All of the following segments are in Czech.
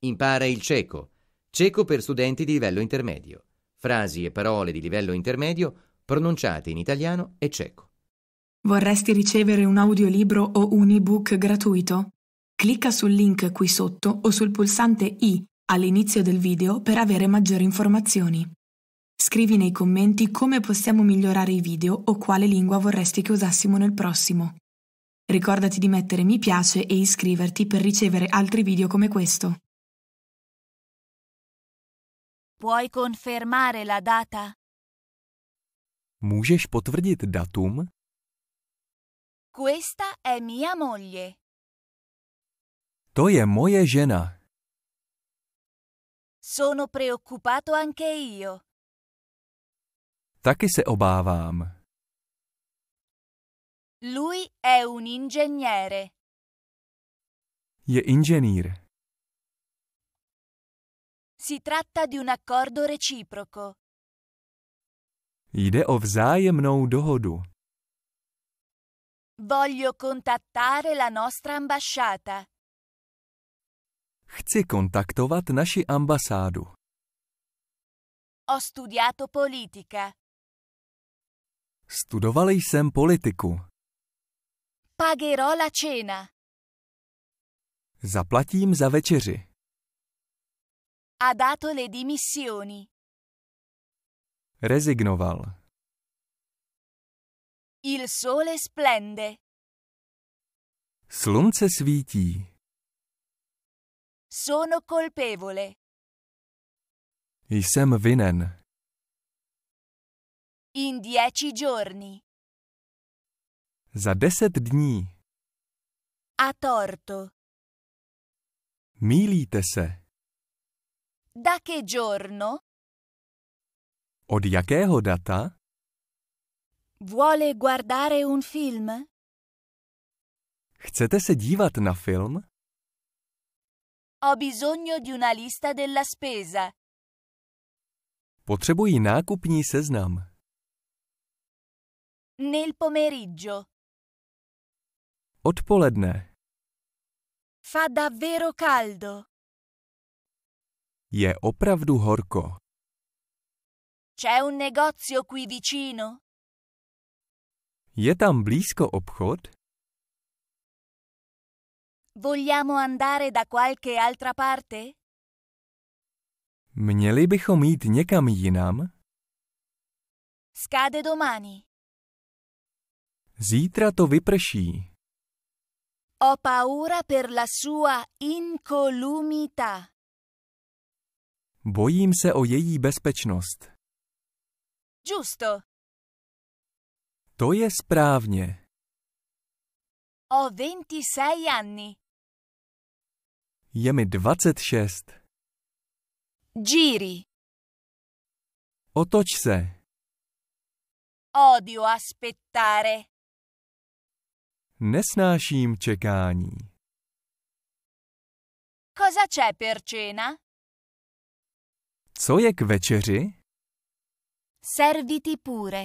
Impara il ceco. Ceco per studenti di livello intermedio. Frasi e parole di livello intermedio pronunciate in italiano e ceco. Vorresti ricevere un audiolibro o un ebook gratuito? Clicca sul link qui sotto o sul pulsante I all'inizio del video per avere maggiori informazioni. Scrivi nei commenti come possiamo migliorare i video o quale lingua vorresti che usassimo nel prossimo. Ricordati di mettere mi piace e iscriverti per ricevere altri video come questo. Puoi confermare la data? Můžeš potvrdit datum? Questa è mia moglie. To je moje žena. Sono preoccupato anche io. Taky se obávám. Lui è un ingegnere. Je inženýr. Si tratta di un accordo reciproco. Jde o vzájemnou dohodu. Voglio contattare la nostra ambasciata. Chci kontaktovat naši ambasádu. Ho studiato politica. Studoval jsem politiku. Pagherò la cena. Zaplatím za večeři. Ha dato le dimissioni. Resignoval. Il sole splende. Slunce svítí. Sono colpevole. Jsem vinen. In dieci giorni. Za deset dní. A torto. Mílíte se. Da che giorno? Od jakého data? Vuole guardare un film? Chcete se dívat na film? Ho bisogno di una lista della spesa. Potřebuji nákupní seznam. Nel pomeriggio. Odpoledne. Fa davvero caldo. Je opravdu horko. C'è un negozio qui vicino? Je tam blízko obchod? Vogliamo andare da qualche altra parte? Měli bychom jít někam jinam? Scade domani. Zítra to vyprší. Ho paura per la sua incolumità. Bojím se o její bezpečnost. Giusto. To je správně. Ho 26 anni. Je mi 26. Giri. Otoč se. Odio aspettare. Nesnáším čekání. Cosa c'è per cena? Co je k večeři? Serviti pure.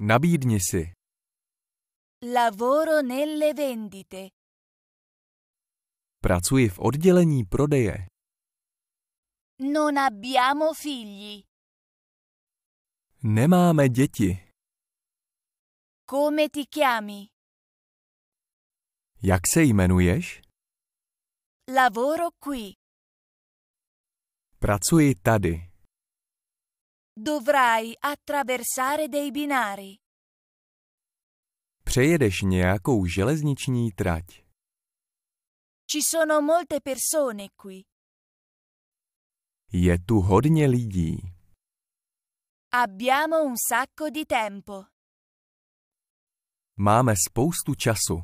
Nabídni si. Lavoro nelle vendite. Pracuji v oddělení prodeje. Non abbiamo figli. Nemáme děti. Come ti chiami? Jak se jmenuješ? Lavoro qui. Pracuji tady. Dovrai attraversare dei binari. Přejedeš nějakou železniční trať. Ci sono molte persone qui. Je tu hodně lidí. Abbiamo un sacco di tempo. Máme spoustu času.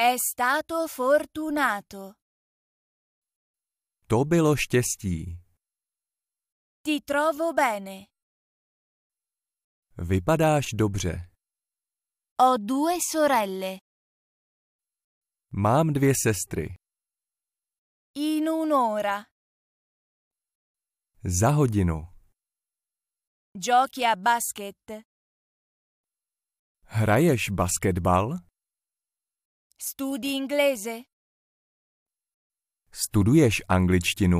È stato fortunato. To bylo štěstí. Ti trovo bene. Vypadáš dobře. O due sorelle. Mám dvě sestry. In un'ora. Za hodinu. Giochi a basket. Hraješ basketbal? Studi inglese? Studuješ angličtinu?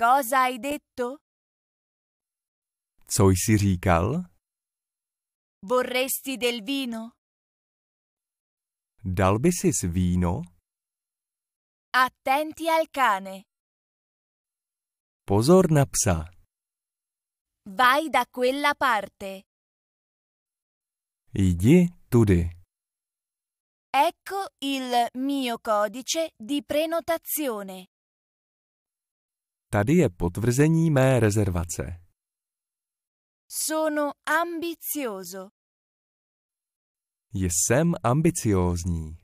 Cosa hai detto? Co jsi říkal? Vorresti del vino? Dal by sis víno? Attenti al cane. Pozor na psa. Vai da quella parte. Jdi tudy. Ecco il mio codice di prenotazione. Tady je potvrzení mé rezervace. Sono ambizioso. Jsem ambiciózní.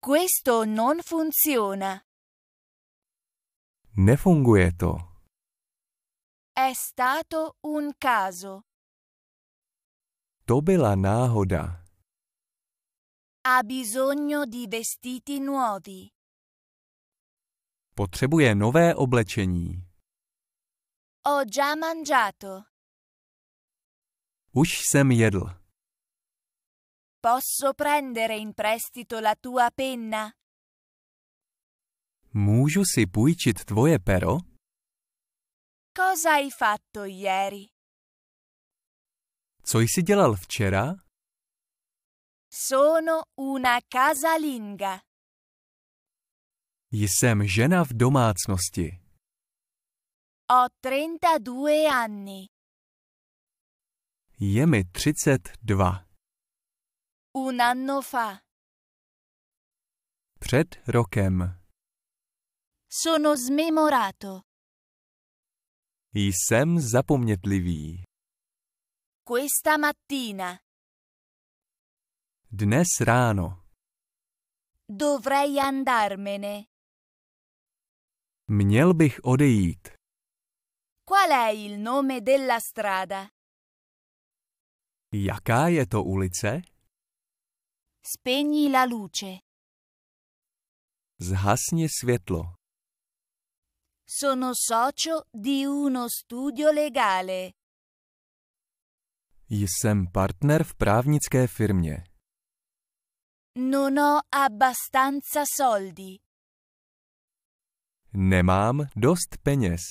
Questo non funziona. Nefunguje to. È stato un caso. To byla náhoda. Ha bisogno di vestiti nuovi. Potřebuje nuove oblečení. Ho già mangiato. Už sem jedl. Posso prendere in prestito la tua penna? Můžu si půjčit tvoje pero? Cosa hai fatto ieri? Co jsi dělal včera? Sono una casalinga. Jsem žena v domácnosti. O 32 anni. Je mi 32. Un anno fa. Před rokem. Sono smemorato. Jsem zapomnětlivý. Questa mattina. Dnes ráno. Dovrei andarmene. Měl bych odejít. Qual è il nome della strada? Jaká je to ulice? Spegni la luce. Zhasni světlo. Sono socio di uno studio legale. Jsem partner v právnické firmě. Non ho abbastanza soldi. Nemám dost peněz.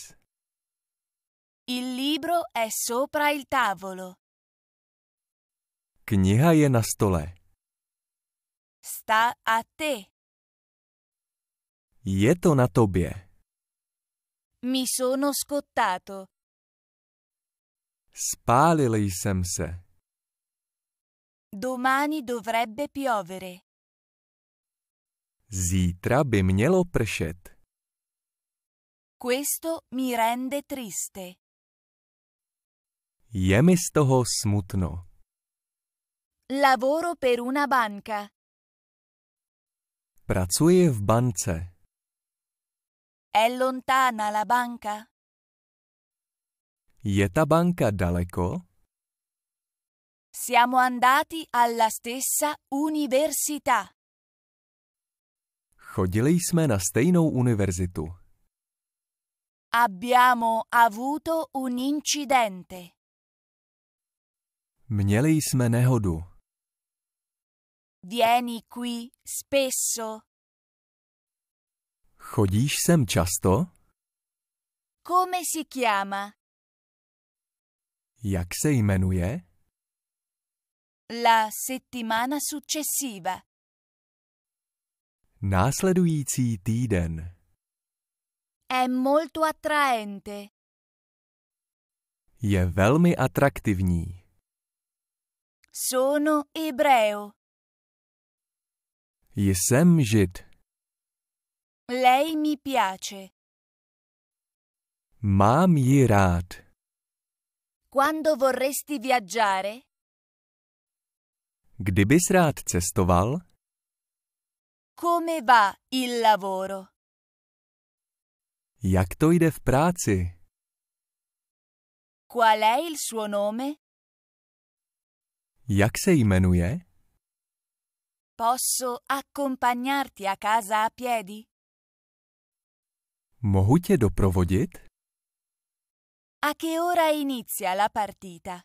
Il libro è sopra il tavolo. Kniha je na stole. Sta a te. Je to na tobě. Mi sono scottato. Spálil jsem se. Domani dovrebbe piovere. Zitra by mělo pršet. Questo mi rende triste. Je mi z toho smutno. Lavoro per una banca. Pracuji v bance. È lontana la banca? Je ta banka daleko? Siamo andati alla stessa università. Chodili jsme na stejnou univerzitu. Abbiamo avuto un incidente. Měli jsme nehodu. Vieni qui spesso. Chodíš sem často? Come si chiama? Jak se jmenuje? La settimana successiva. Následující týden. È molto attraente. Je velmi atraktivní. Sono ebreo. Jsem žid. Lei mi piace. Mam ji rád. Quando vorresti viaggiare? Kdybys rád cestoval? Come va il lavoro? Jak to jde v práci? Qual è il suo nome? Jak se jmenuje? Posso accompagnarti a casa a piedi? Mohu tě doprovodit? A che ora inizia la partita?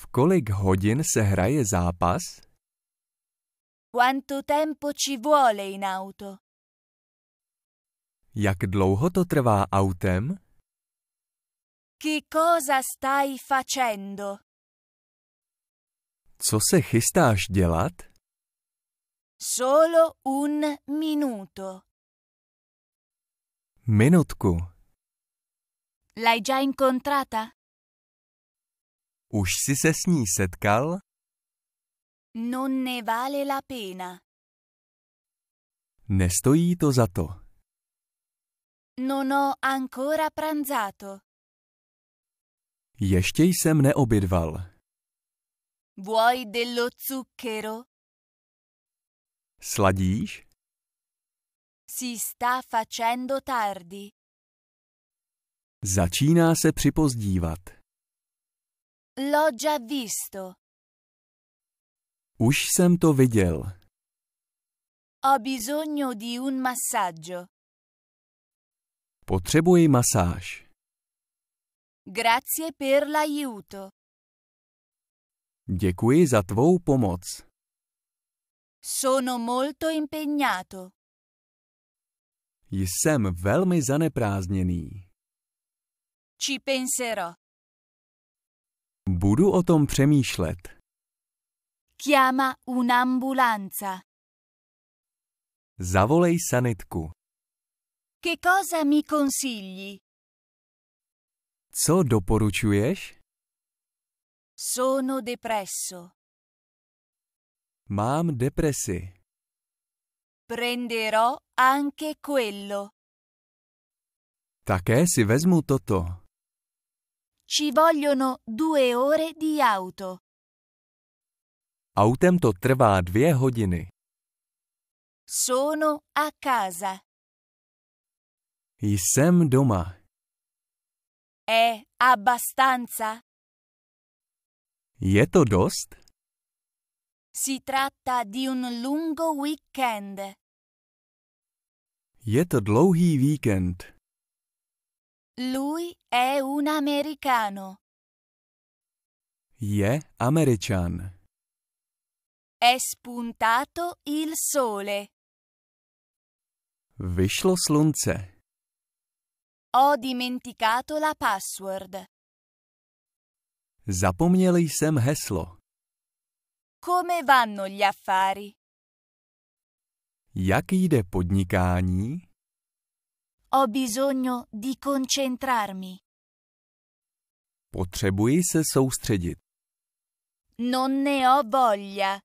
V kolik hodin se hraje zápas? Quanto tempo ci vuole in auto? Jak dlouho to trvá autem? Che cosa stai facendo? Co se chystáš dělat? Solo un minuto. Minutku. L'hai già incontrata? Už jsi se s ní setkal? Non ne vale la pena. Nestojí to za to. Non ho ancora pranzato. Ještě jsem neobydval. Vuoi dello zucchero? Sladíš? Si sta facendo tardi. Začíná se připozdívat. L'ho già visto. Už jsem to viděl. Ho bisogno di un massaggio. Potřebuji masáž. Grazie per l'aiuto. Děkuji za tvou pomoc. Sono molto impegnato. Jsem velmi zaneprázněný. Ci penserò. Budu o tom přemýšlet. Chiama un'ambulanza. Zavolej sanitku. Che cosa mi consigli? Co doporučuješ? Sono depresso. Mám depresi. Prenderò anche quello. Také si vezmu toto. Ci vogliono due ore di auto. Autem to trvá dvě hodiny. Sono a casa. Jsem doma. È abbastanza? Je to dost? Si tratta di un lungo weekend. Je to dlouhý víkend. Lui è un americano. Je američan. È spuntato il sole. Vyšlo slunce. Ho dimenticato la password. Zapomněl jsem heslo. Come vanno gli affari? Jak jde podnikání? Ho bisogno di concentrarmi. Potřebuji se soustředit. Non ne ho voglia.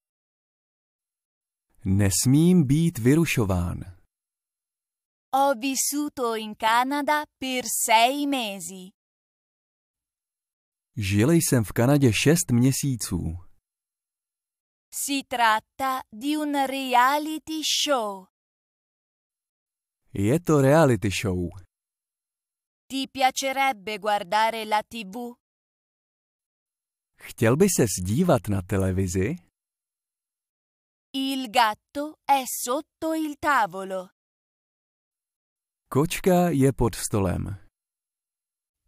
Nesmím být vyrušován. Ho vissuto in Canada per sei mesi. Žil jsem v Kanadě šest měsíců. Si tratta di un reality show. Je to reality show. Ti piacerebbe guardare la TV? Chtěl by se dívat na televizi? Il gatto è sotto il tavolo. Kočka je pod stolem.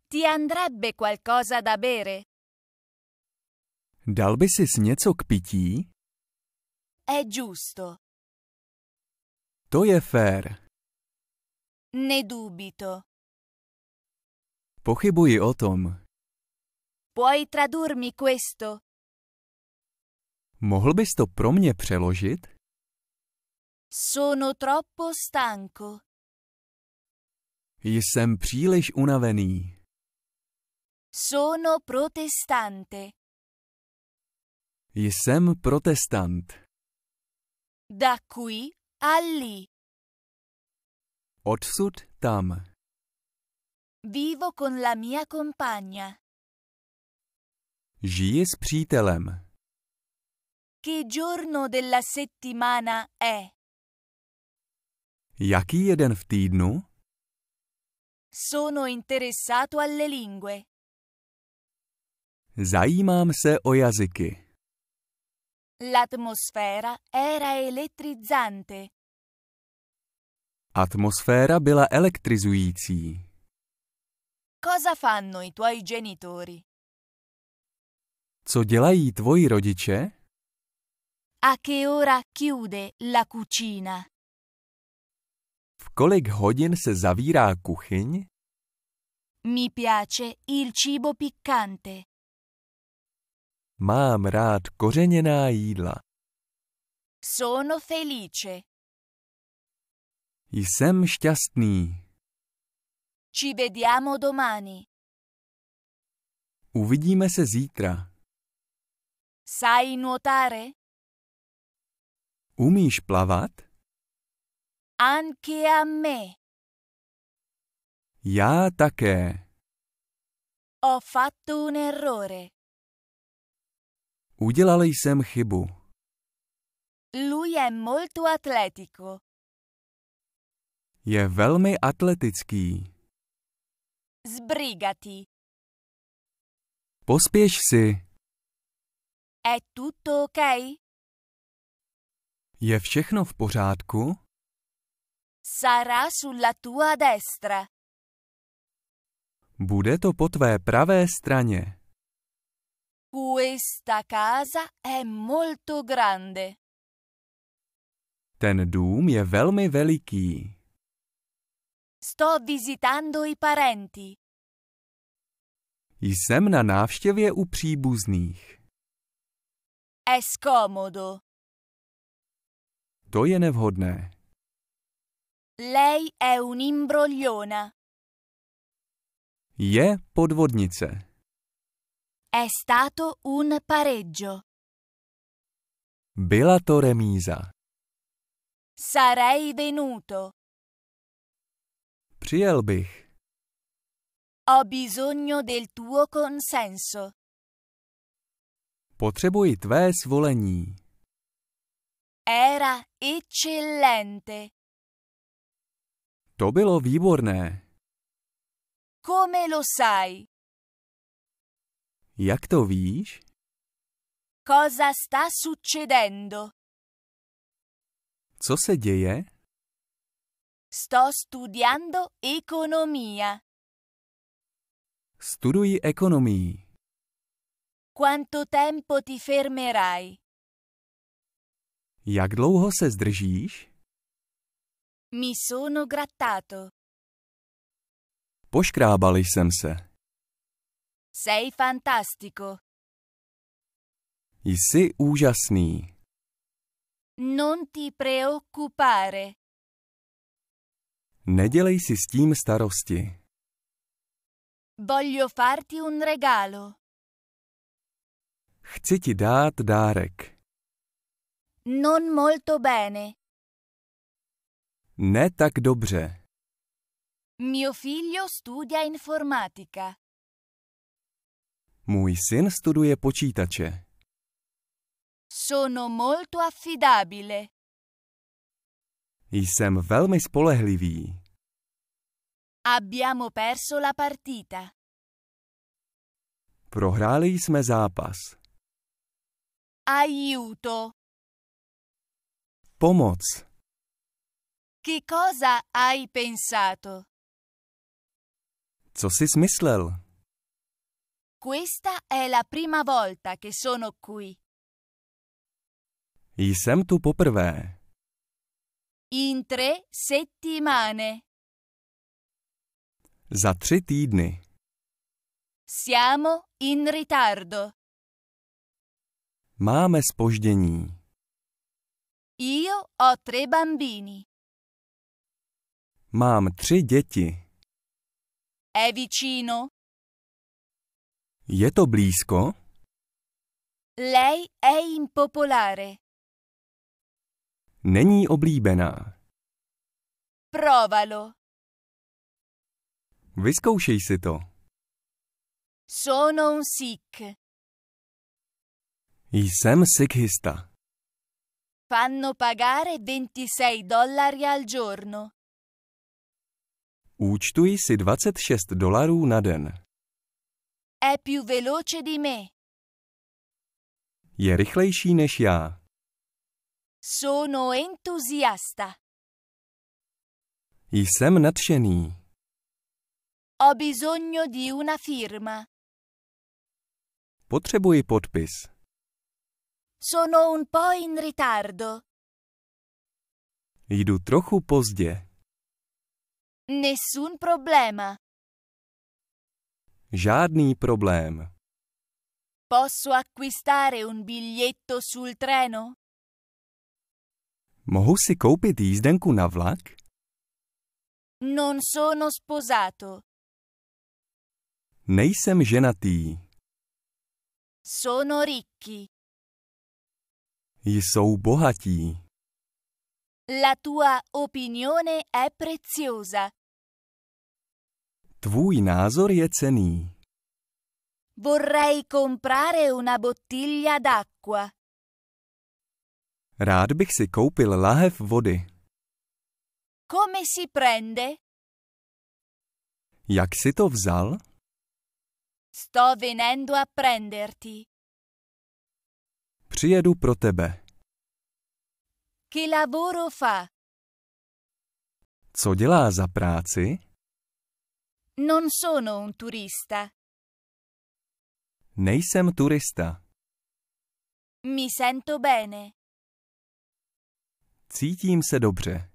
Ti andrebbe qualcosa da bere? Dal by si něco k pití? È giusto. To je fair. Nedubito. Pochybuji o tom. Puoi tradurmi questo? Mohl bys to pro mě přeložit? Sono troppo stanco. Jsem příliš unavený. Sono protestante. Jsem protestant. Da qui a lì. Odsud tam. Vivo con la mia compagna. Žiji s přítelem. Che giorno della settimana è? Jaký je den v týdnu? Sono interessato alle lingue. Zajímám se o jazyky. L'atmosfera era elettrizzante. Atmosféra byla elektrizující. Cosa fanno i tuoi genitori? Co dělají tvoji rodiče? A che ora chiude la cucina? V kolik hodin se zavírá kuchyň? Mi piace il cibo piccante. Mám rád kořeněná jídla. Sono felice jsem šťastný. Ci vediamo domani. Uvidíme se zítra. Sai nuotare? Umíš plavat? Anche a me. Já také. Ho fatto un errore. Udělal jsem chybu. Lui è molto atletico. Je velmi atletický. Zbrigati. Pospěš si. È tutto ok? Je všechno v pořádku? Sarà sulla tua destra. Bude to po tvé pravé straně. Questa casa è molto grande. Ten dům je velmi veliký. Sto visitando i parenti. Jsem na návštěvě u příbuzných. È scomodo. To je nevhodné. Lei è un imbrogliona. Je podvodnice. È stato un pareggio. Byla to remíza. Sarei venuto. Přijel bych. Ho bisogno del tuo consenso. Potřebuji tvé svolení. Era eccellente. To bylo výborné. Come lo sai? Jak to víš? Cosa sta succedendo? Co se děje? Sto studiando economia. Studi economia. Quanto tempo ti fermerai? Jak dlouho se zdržíš? Mi sono grattato. Poškrábal jsem se. Sei fantastico. Jsi úžasný. Non ti preoccupare. Nedělej si s tím starosti. Voglio farti un regalo. Chci ti dát dárek. Non molto bene. Ne tak dobře. Mio figlio studia informatica. Můj syn studuje počítače. Sono molto affidabile. Jsem velmi spolehlivý. Abbiamo perso la partita. Prohráli jsme zápas. Aiuto. Pomoc. Che cosa hai pensato? Co jsi smyslel? Questa è la prima volta che sono qui. Jsem tu poprvé. In tre settimane. Za tre týdny. Siamo in ritardo. Máme spoždění. Io ho tre bambini. Mám tři děti. È vicino? Je to blízko? Lei è impopolare. není oblíbená. Provalo. Vyzkoušej si to. Sono un sik. Jsem sikhista. Fanno pagare 26 dollari al giorno. Účtuji si 26 dolarů na den. È più veloce di me. Je rychlejší než já. Sono entusiasta. Jsem nadšený. Ho bisogno di una firma. Potřebuji podpis. Sono un po' in ritardo. Jdu trochu pozdě. Nessun problema. Žádný problém. Posso acquistare un biglietto sul treno? Mohu si koupit jízdenku na vlak? Non sono sposato. Nejsem ženatý. Sono ricchi. Jsou bohatí. La tua opinione è preziosa. Tvůj názor je cený. Vorrei comprare una bottiglia d'acqua. Rád bych si koupil lahev vody. Come si prende? Jak si to vzal? Sto venendo a prenderti. Přijedu pro tebe. Che lavoro fa? Co dělá za práci? Non sono un turista. Nejsem turista. Mi sento bene. Cítím se dobře.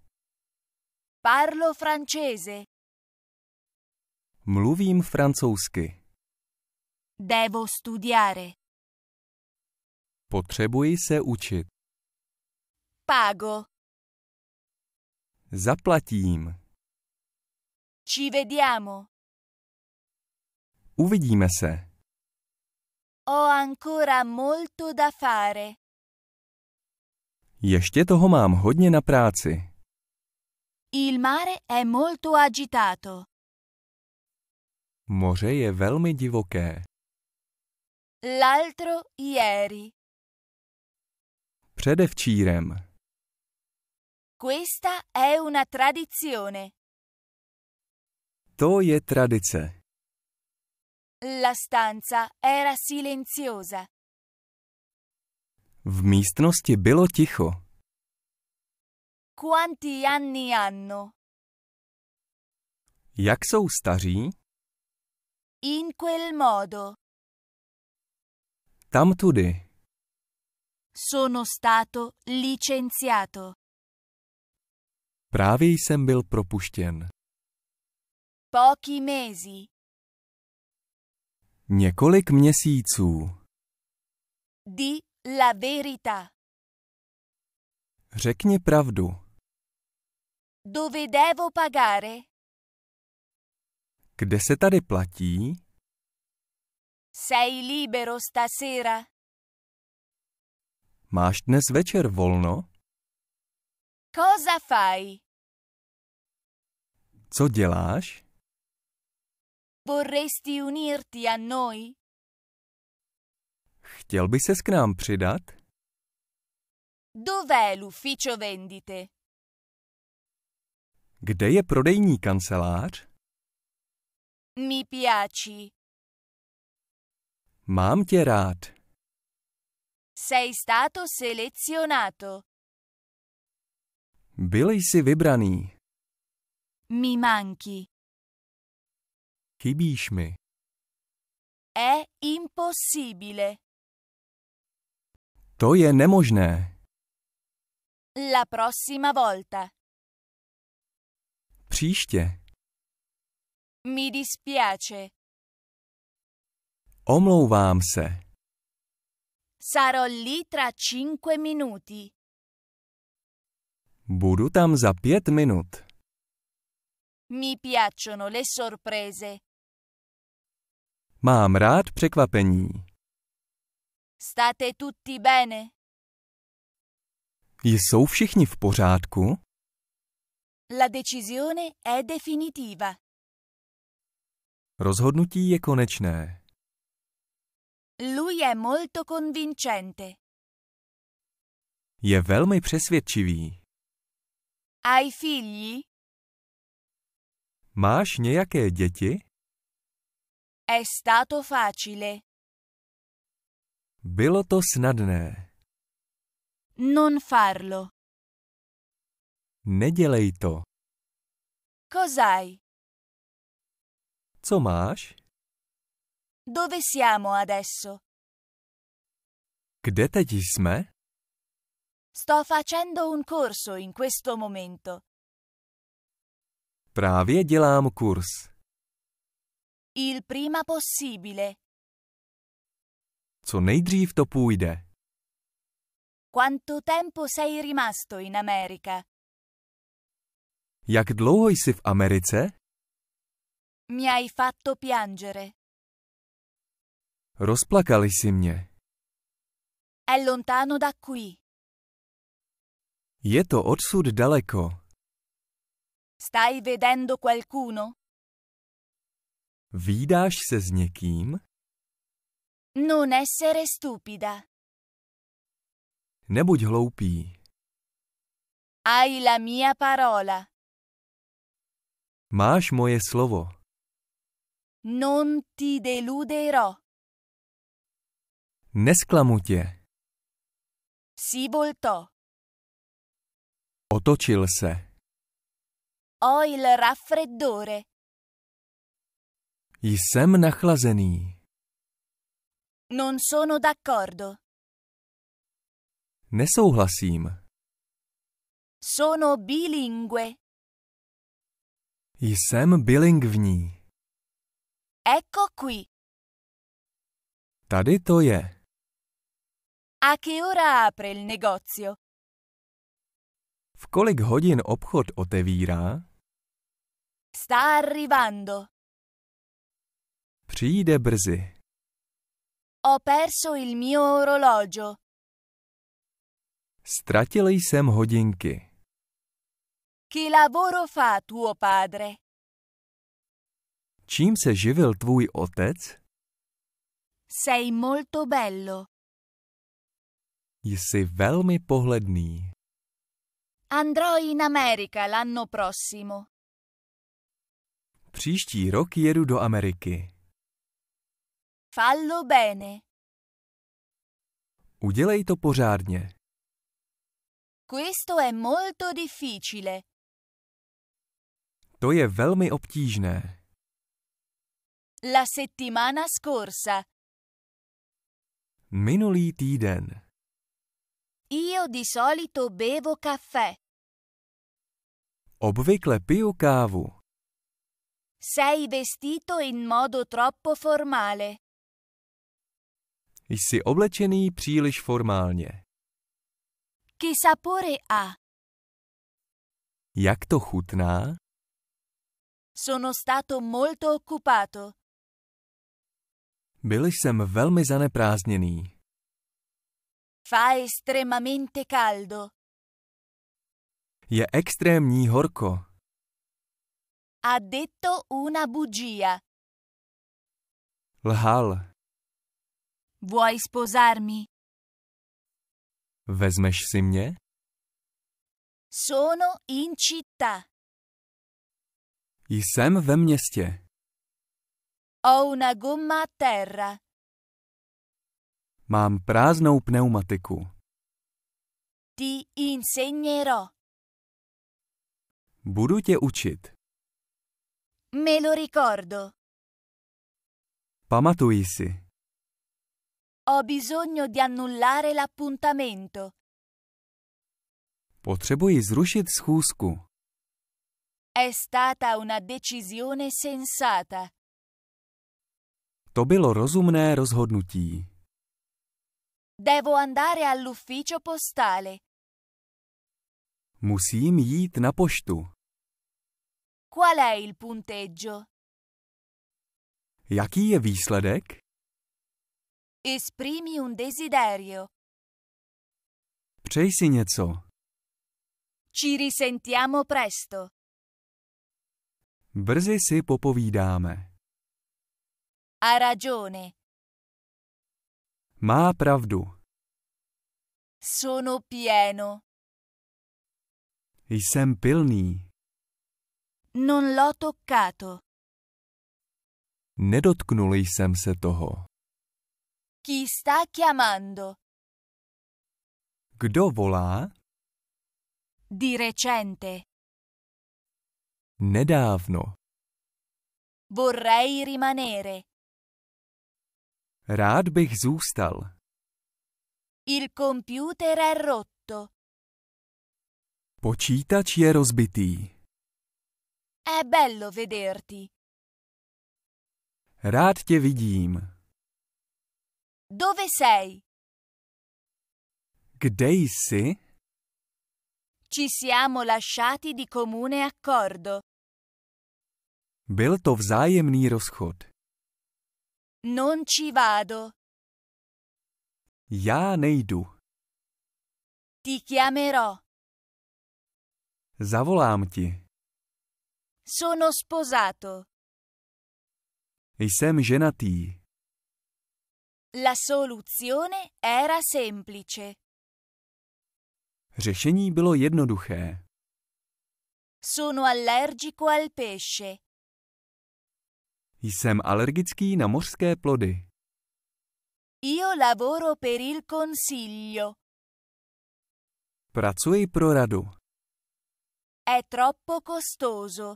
Parlo francese. Mluvím francouzsky. Devo studiare. Potřebuji se učit. Pago. Zaplatím. Ci vediamo. Uvidíme se. Ho ancora molto da fare. Ještě toho mám hodně na práci. Il mare è molto agitato. Moře je velmi divoké. L'altro ieri. Předevčírem. Questa è una tradizione. To je tradice. La stanza era silenziosa. V místnosti bylo ticho. Quanti anni hanno? Jak jsou staří? In quel modo. Tam tudy. Sono stato licenziato. Právě jsem byl propuštěn. Pochi mesi. Několik měsíců. Di La verità. Řekni pravdu. Dove devo pagare? Kde se tady platí? Sei libero stasera? Máš dnes večer volno? Cosa fai? Co děláš? Vorresti unirti a noi? Chtěl by se k nám přidat? Dov'è l'ufficio vendite? Kde je prodejní kancelář? Mi piaci. Mám tě rád. Sei stato selezionato. Byl jsi vybraný. Mi manchi. Chybíš mi. È impossibile. To je nemožné. La prossima volta. Příště. Mi dispiace. Omlouvám se. Sarò lì tra cinque minuti. Budu tam za pět minut. Mi piacciono le sorprese. Mám rád překvapení. State tutti bene? Jsou všichni v pořádku? La decisione è definitiva. Rozhodnutí je konečné. Lui è molto convincente. Je velmi přesvědčivý. Hai figli? Máš nějaké děti? È stato facile. Bylo to snadné. Non farlo. Nedělej to. Cos'hai? Co máš? Dove siamo adesso? Kde teď jsme? Sto facendo un corso in questo momento. Právě dělám kurz. Il prima possibile. Co nejdřív to půjde. Quanto tempo sei rimasto in America? Jak dlouho jsi v Americe? Mi hai fatto piangere. Rozplakali jsi mě. È lontano da qui. Je to odsud daleko. Stai vedendo qualcuno? Vídáš se s někým? Non essere stupida. Nebuď hloupý. Hai la mia parola. Máš moje slovo. Non ti deluderò. Nesklamu tě. Si volto. Otočil se. Ho il raffreddore. Jsem nachlazený. Non sono d'accordo. Nesouhlasím. Sono bilingue. Jsem bilingvní. Ecco qui. Tady to je. A che ora apre il negozio? V kolik hodin obchod otevírá? Sta arrivando. Přijde brzy. Ho perso il mio orologio. Ztratil jsem hodinky. Chi lavoro fa tuo padre? Čím se živil tvůj otec? Sei molto bello. Jsi velmi pohledný. Andrò in America l'anno prossimo. Příští rok jedu do Ameriky. Fallo bene. Udělej to pořádně. Questo è molto difficile. To je velmi obtížné. La settimana scorsa. Minulý týden. Io di solito bevo caffè. Obvykle piju kávu. Sei vestito in modo troppo formale. Jsi oblečený příliš formálně. Che a. Jak to chutná? Sono stato molto occupato. Byl jsem velmi zaneprázdněný. Fa estremamente caldo. Je extrémní horko. A detto una bugia. Lhal. Vuoi sposarmi? Vezmeš si mě? Sono in città. Jsem ve městě. Ho una gomma a terra. Mám prázdnou pneumatiku. Ti insegnerò. Budu tě učit. Me lo ricordo. Pamatuji si. Ho bisogno di annullare l'appuntamento. Potrzebuję zrusić schůzku. È stata una decisione sensata. To bylo rozumné rozhodnutí. Devo andare all'ufficio postale. Musím jít na poštu. Qual è il punteggio? Jaký je výsledek? Esprimi un um desiderio. Přej si něco. Ci risentiamo presto. Brzy si popovídáme. A ragione. Má pravdu. Sono pieno. Jsem pilný. Non l'ho toccato. Nedotknul jsem se toho. Chi sta chiamando? Kdo volá? Di recente. Nedávno. Vorrei rimanere. Rád bych zůstal. Il computer è rotto. Počítač je rozbitý. È bello vederti. Rád tě vidím. Dove sei? G'day, se? Ci siamo lasciati di comune accordo. Byl to vzájemný rozchod. Non ci vado. Já nejdu. Ti chiamerò. Zavolám ti. Sono sposato. Jsem ženatý. La soluzione era semplice. Řešení bylo jednoduché. Sono allergico al pesce. Jsem alergický na mořské plody. Io lavoro per il consiglio. Pracuji pro radu. È troppo costoso.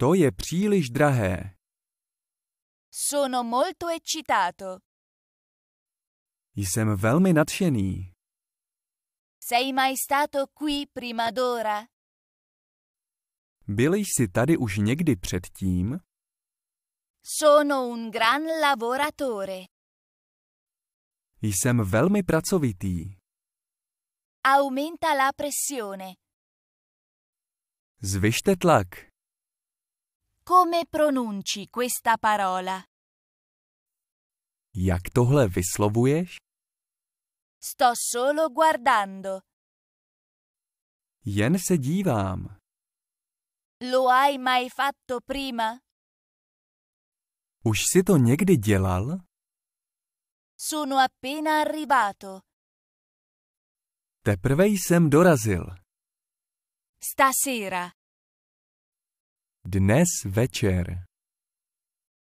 To je příliš drahé. Sono molto eccitato. Jsem velmi nadšený. Sei mai stato qui prima d'ora? Byl jsi tady už někdy předtím? Sono un gran lavoratore. Jsem velmi pracovitý. Aumenta la pressione. Zvyšte tlak. Come pronunci questa parola? Jak tohle vyslovuješ? Sto solo guardando. Jen se dívám. Lo hai mai fatto prima? Už si to někdy dělal? Sono appena arrivato. Teprve jsem dorazil. Stasera. Dnes večer.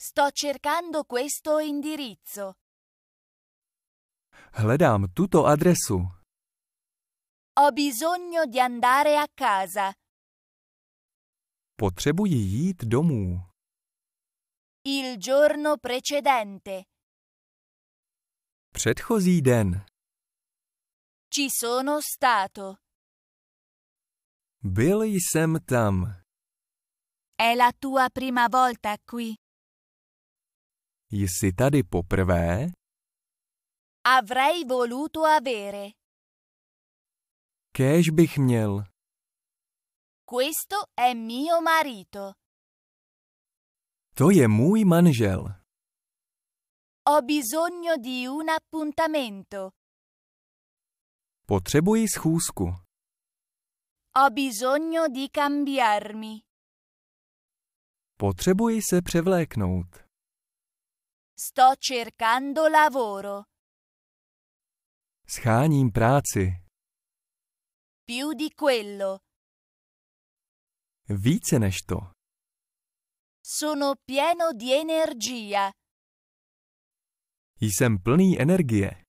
Sto cercando questo indirizzo. Hledám tuto adresu. Ho bisogno di andare a casa. Potřebuji jít domů. Il giorno precedente. Předchozí den. Ci sono stato. Byl jsem tam. È la tua prima volta qui. Jsi tady poprvé? Avrei voluto avere. Kéž bych měl. Questo è mio marito. To je můj manžel. Ho bisogno di un appuntamento. Potřebuji schůzku. Ho bisogno di cambiarmi. Potřebuji se převléknout. Sto cercando lavoro. Scháním práci. Più di quello. Více než to. Sono pieno di energia. Jsem plný energie.